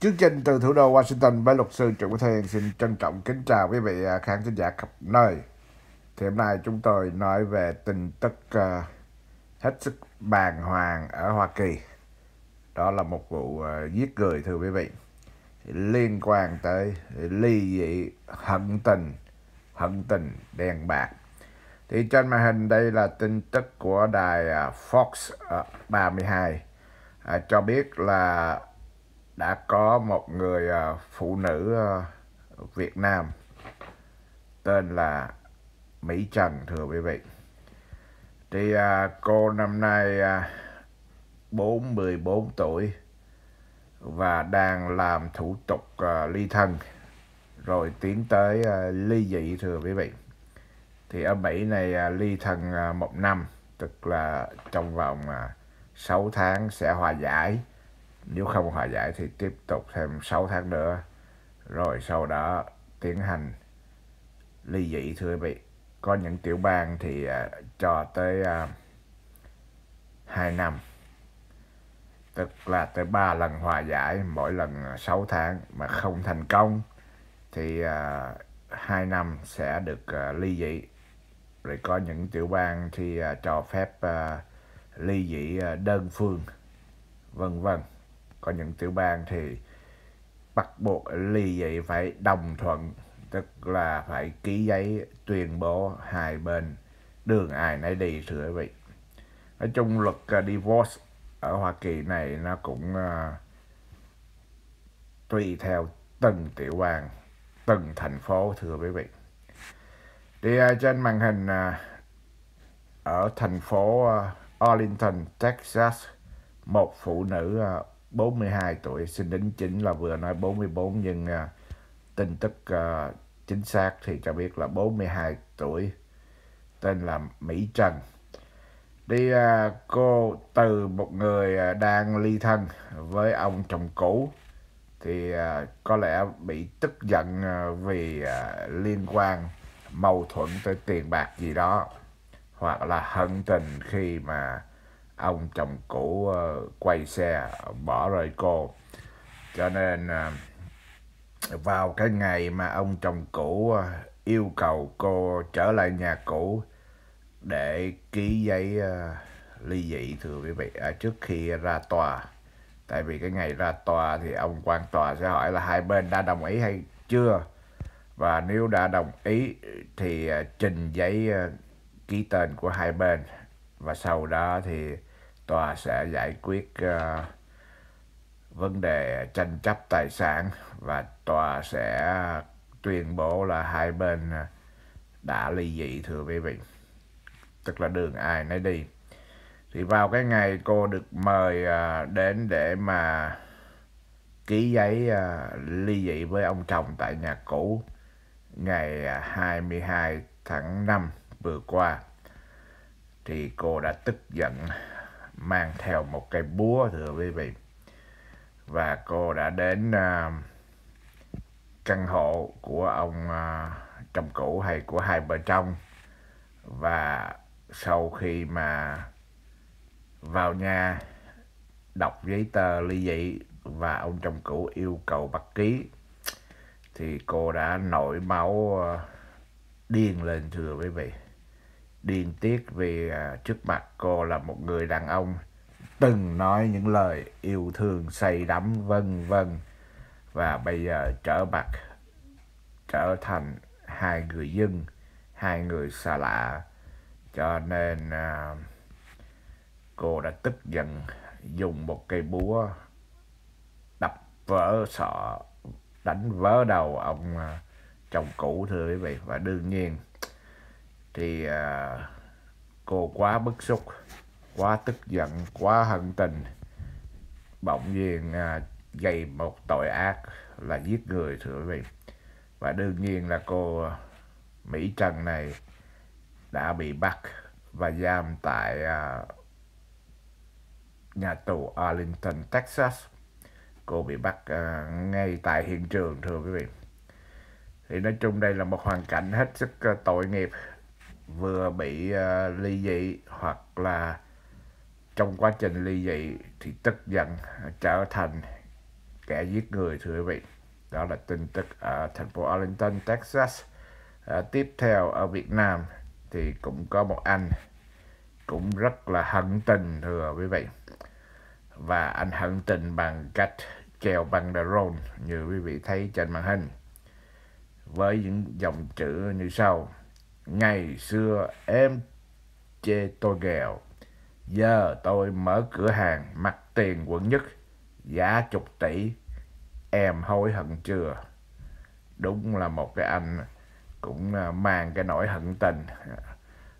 Chương trình từ thủ đô Washington với luật sư Trần Quốc Thiên xin trân trọng kính chào quý vị à, khán thính giả khắp nơi. Thì hôm nay chúng tôi nói về tin tức uh, hết sức bàng hoàng ở Hoa Kỳ. Đó là một vụ uh, giết người thưa quý vị. liên quan tới ly dị hận tình, hận tình đèn bạc. Thì trên màn hình đây là tin tức của đài Fox 32 uh, cho biết là đã có một người à, phụ nữ à, Việt Nam tên là Mỹ Trần thưa quý vị thì à, cô năm nay 44 tuổi và đang làm thủ tục ly thân rồi tiến tới ly dị thưa quý vị thì ở Mỹ này ly thân một năm tức là trong vòng à, 6 tháng sẽ hòa giải nếu không hòa giải thì tiếp tục thêm 6 tháng nữa rồi sau đó tiến hành ly dị thưa quý vị có những tiểu bang thì uh, cho tới uh, à, 2 năm tức là tới 3 lần hòa giải mỗi lần 6 tháng mà không thành công thì uh, à, 2 năm sẽ được uh, ly dị rồi có những tiểu bang thì uh, cho phép uh, ly dị uh, đơn phương vân vân còn những tiểu bang thì bắt buộc ly dị phải đồng thuận tức là phải ký giấy tuyên bố hai bên đường ai nấy đi thưa quý vị nói chung luật à, divorce ở Hoa Kỳ này nó cũng à, tùy theo từng tiểu bang từng thành phố thưa quý vị thì à, trên màn hình ở thành phố Arlington Texas một phụ nữ 42 tuổi xin đính chính là vừa nói 44 nhưng uh, tin tức uh, chính xác thì cho biết là 42 tuổi tên là Mỹ Trần đi uh, cô từ một người uh, đang ly thân với ông chồng cũ thì uh, có lẽ bị tức giận uh, vì uh, liên quan mâu thuẫn tới tiền bạc gì đó hoặc là hận tình khi mà ông chồng cũ ờ, quay xe bỏ rơi cô cho nên ờ, vào cái ngày mà ông chồng cũ ờ, yêu cầu cô trở lại nhà cũ để ký giấy ly dị thưa quý vị à, trước khi ra tòa tại vì cái ngày ra tòa thì ông quan tòa sẽ hỏi là hai bên đã đồng ý hay chưa và nếu đã đồng ý thì trình giấy ký tên của hai bên và sau đó thì tòa sẽ giải quyết uh, vấn đề tranh chấp tài sản và tòa sẽ tuyên bố là hai bên ờ, đã ly dị thưa quý vị tức là đường ai nấy đi thì vào cái ngày cô được mời ờ, đến để mà ký giấy ly dị với ông chồng tại nhà cũ ngày 22 tháng 5 vừa qua thì cô đã tức giận mang theo một cây búa thưa quý vị và cô đã đến uh, căn hộ của ông uh, chồng cũ hay của hai vợ chồng và sau khi mà vào nhà đọc giấy tờ ly dị và ông chồng cũ yêu cầu bắt ký thì cô đã nổi máu à, điên lên thưa quý vị điên tiết vì à, trước mặt cô là một người đàn ông từng nói những lời yêu thương say đắm vân vân và bây giờ trở mặt trở thành hai người dân hai người xa lạ cho nên à, cô đã tức giận dùng một cây búa đập vỡ sọ đánh vỡ đầu ông à, chồng cũ thưa quý vị và đương nhiên thì à, cô quá bức xúc quá tức giận quá hận tình bỗng nhiên à, gây một tội ác là giết người thưa quý vị và đương nhiên là cô Mỹ Trần này đã bị bắt và giam tại à, nhà tù Arlington, Texas. Cô bị bắt ngay tại hiện trường thưa quý vị. Thì nói chung đây là một hoàn cảnh hết sức tội nghiệp vừa bị uh, ly dị hoặc là trong quá trình ly dị thì tức giận trở thành kẻ giết người thưa quý vị đó là tin tức ở thành phố Arlington Texas à, tiếp theo ở Việt Nam thì cũng có một anh cũng rất là hận tình thưa quý vị và anh hận tình bằng cách treo băng đà rôn như quý vị thấy trên màn hình với những dòng chữ như sau Ngày xưa em chê tôi nghèo, giờ tôi mở cửa hàng mặt tiền quận nhất, giá chục tỷ, em hối hận chưa? Đúng là một cái anh cũng à, mang cái nỗi hận tình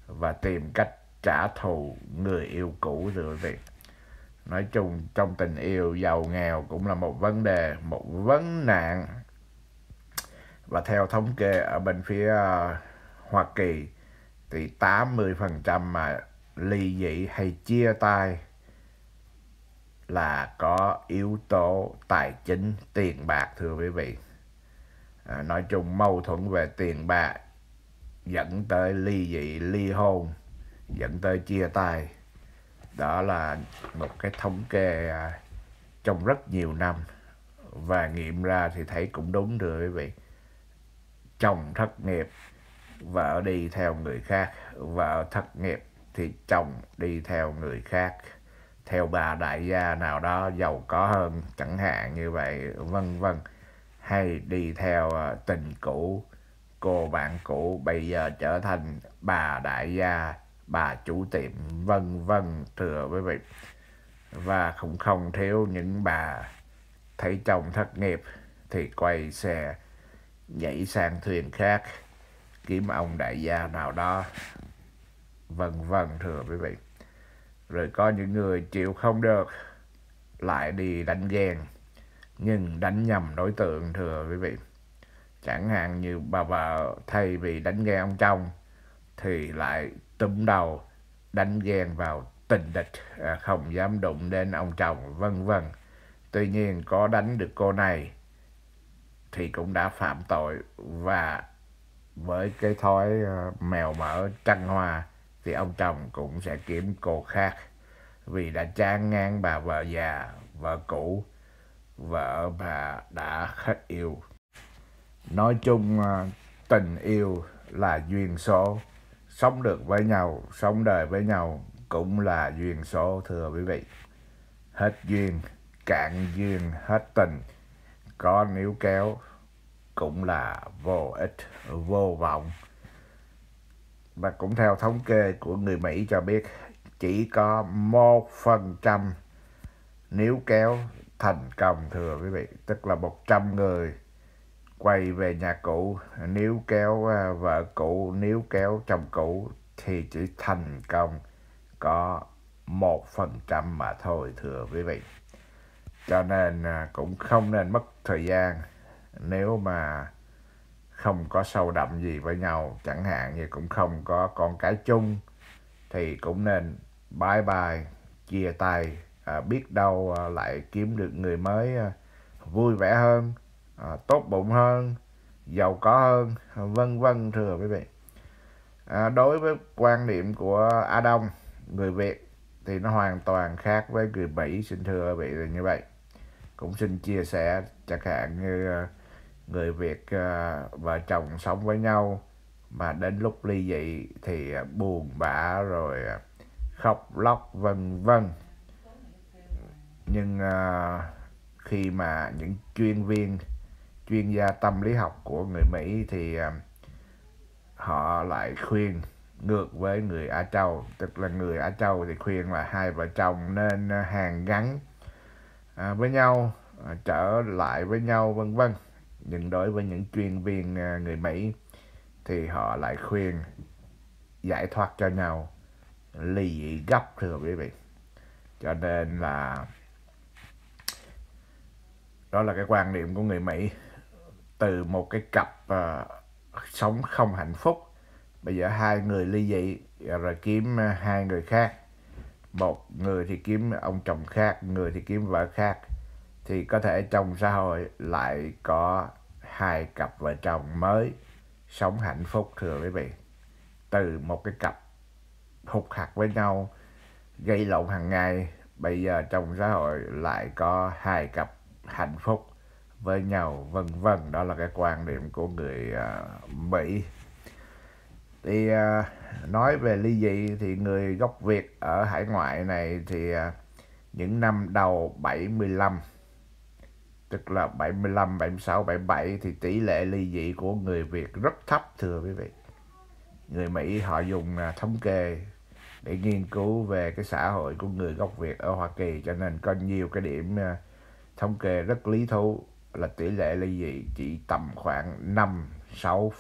và tìm cách trả thù người yêu cũ rồi việc nói chung trong tình yêu giàu nghèo cũng là một vấn đề một vấn nạn và theo thống kê ở bên phía à, Hoa Kỳ thì 80% mà ly dị hay chia tay là có yếu tố tài chính tiền bạc thưa quý vị à, nói chung mâu thuẫn về tiền bạc dẫn tới ly dị ly hôn dẫn tới chia tay đó là một cái thống kê à, trong rất nhiều năm và nghiệm ra thì thấy cũng đúng rồi quý vị chồng thất nghiệp vợ đi theo người khác vợ thất nghiệp thì chồng đi theo người khác theo bà đại gia nào đó giàu có hơn chẳng hạn như vậy vân vân hay đi theo ờ, tình cũ cô bạn cũ bây giờ trở thành bà đại gia bà chủ tiệm vân vân thừa với vị và cũng không thiếu những bà thấy chồng thất nghiệp thì quay xe nhảy sang thuyền khác kiếm ông đại gia nào đó vân vân thưa quý vị rồi có những người chịu không được lại đi đánh ghen nhưng đánh nhầm đối tượng thưa quý vị chẳng hạn như bà vợ thay vì đánh ghen ông chồng thì lại túm đầu đánh ghen vào tình địch à, không dám đụng đến ông chồng vân vân tuy nhiên có đánh được cô này thì cũng đã phạm tội và với cái thói ờ, mèo mỡ trăng hoa thì ông chồng cũng sẽ kiếm cô khác vì đã chán ngang bà vợ già vợ cũ vợ bà đã hết yêu nói chung ờ, tình yêu là duyên số sống được với nhau sống đời với nhau cũng là duyên số thưa quý vị hết duyên cạn duyên hết tình có níu kéo cũng là vô ích vô vọng và cũng theo thống kê của người Mỹ cho biết chỉ có một phần trăm nếu kéo thành công thưa quý vị tức là 100 người quay về nhà cũ nếu kéo à, vợ cũ nếu kéo chồng cũ thì chỉ thành công có một phần trăm mà thôi thưa quý vị cho nên à, cũng không nên mất thời gian nếu mà không có sâu đậm gì với nhau chẳng hạn như cũng không có con cái chung thì cũng nên bye bye chia tay à, biết đâu à, lại kiếm được người mới à, vui vẻ hơn à, tốt bụng hơn giàu có hơn à, vân vân thưa quý vị à, đối với quan niệm của a đông người việt thì nó hoàn toàn khác với người mỹ xin thưa quý vị là như vậy cũng xin chia sẻ chẳng hạn như người Việt à, vợ chồng sống với nhau mà đến lúc ly dị thì à, buồn bã rồi à, khóc lóc vân vân nhưng khi mà những chuyên viên chuyên gia tâm lý học của người Mỹ thì họ lại khuyên ngược với người Á Châu tức là người Á Châu thì khuyên là hai vợ chồng nên hàng gắn với nhau trở lại với nhau vân vân nhưng đối với những chuyên viên à, người Mỹ thì họ lại khuyên giải thoát cho nhau ly dị gấp thưa quý vị cho nên là đó là cái quan niệm của người Mỹ từ một cái cặp uh, sống không hạnh phúc bây giờ hai người ly dị rồi kiếm à, hai người khác một người thì kiếm ông chồng khác người thì kiếm vợ khác thì có thể trong xã hội lại có hai cặp vợ chồng mới sống hạnh phúc thưa quý vị từ một cái cặp hục hạt với nhau gây lộn hàng ngày bây giờ trong xã hội lại có hai cặp hạnh phúc với nhau vân vân đó là cái quan điểm của người uh, Mỹ thì uh, nói về ly dị thì người gốc Việt ở hải ngoại này thì uh, những năm đầu 75 tức là 75, 76, 77 thì tỷ lệ ly dị của người Việt rất thấp thưa quý vị. Người Mỹ họ dùng à, thống kê để nghiên cứu về cái xã hội của người gốc Việt ở Hoa Kỳ cho nên có nhiều cái điểm à, thống kê rất lý thú là tỷ lệ ly dị chỉ tầm khoảng 5 6%.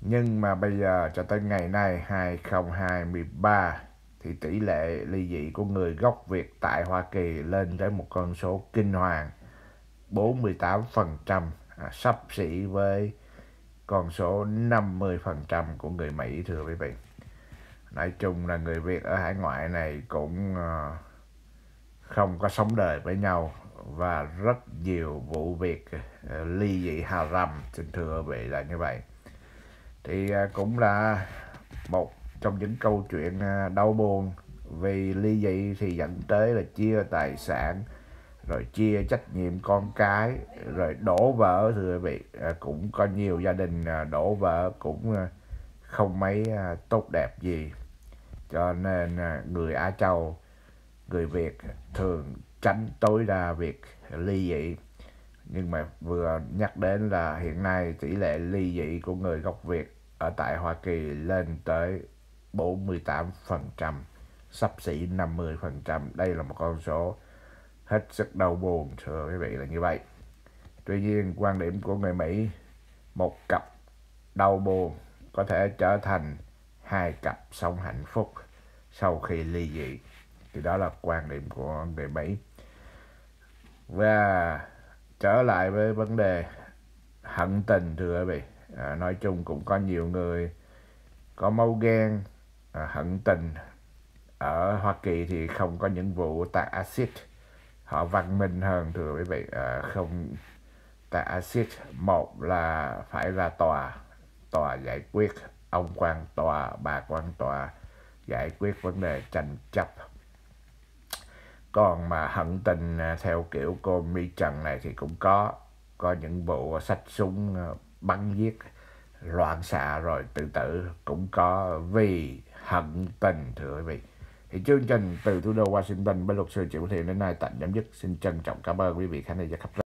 Nhưng mà bây giờ cho tới ngày nay 2023 thì tỷ lệ ly dị của người gốc Việt tại Hoa Kỳ lên tới một con số kinh hoàng 48% à, sắp xỉ với con số 50% của người Mỹ thưa quý vị. Nói chung là người Việt ở hải ngoại này cũng ờ, không có sống đời với nhau và rất nhiều vụ việc ờ, ly dị hà rầm xin thưa quý vị là như vậy. Thì ờ, cũng là một trong những câu chuyện à, đau buồn vì ly dị thì dẫn tới là chia tài sản rồi chia trách nhiệm con cái rồi đổ vỡ thưa quý vị à, cũng có nhiều gia đình à, đổ vỡ cũng không mấy tốt đẹp gì cho nên người Á Châu người Việt thường tránh tối đa việc ly dị nhưng mà vừa nhắc đến là hiện nay tỷ lệ ly dị của người gốc Việt ở tại Hoa Kỳ lên tới 48%, sắp xỉ 50%. Đây là một con số hết sức đau buồn thưa quý vị là như vậy. Tuy nhiên, quan điểm của người Mỹ, một cặp đau buồn có thể trở thành hai cặp sống hạnh phúc sau khi ly dị. Thì đó là quan điểm của người Mỹ. Và trở lại với vấn đề hận tình thưa quý vị. À, nói chung cũng có nhiều người có mâu ghen À, hận tình ở Hoa Kỳ thì không có những vụ tạt axit họ văn minh hơn thưa quý vị à, không tạt axit một là phải ra tòa tòa giải quyết ông quan tòa bà quan tòa giải quyết vấn đề tranh chấp còn mà hận tình à, theo kiểu cô mi trần này thì cũng có có những vụ sách súng à, bắn giết loạn xạ rồi tự tử cũng có vì Hạnh Tình thưa quý vị thì chương trình từ thủ đô Washington với luật sư Triệu Thiện đến nay tạm chấm dứt xin trân trọng cảm ơn quý vị khán giả khắp